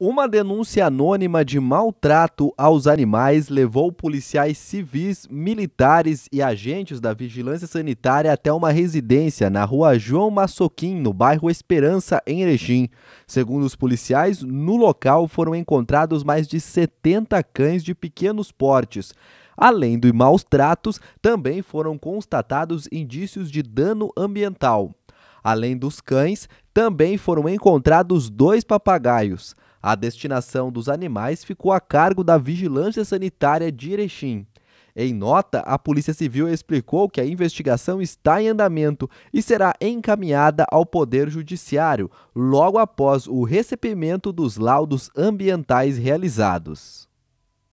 Uma denúncia anônima de maltrato aos animais levou policiais civis, militares e agentes da vigilância sanitária até uma residência na rua João Massoquim, no bairro Esperança, em Erechim. Segundo os policiais, no local foram encontrados mais de 70 cães de pequenos portes. Além dos maus tratos, também foram constatados indícios de dano ambiental. Além dos cães, também foram encontrados dois papagaios. A destinação dos animais ficou a cargo da Vigilância Sanitária de Erechim. Em nota, a Polícia Civil explicou que a investigação está em andamento e será encaminhada ao Poder Judiciário logo após o recebimento dos laudos ambientais realizados.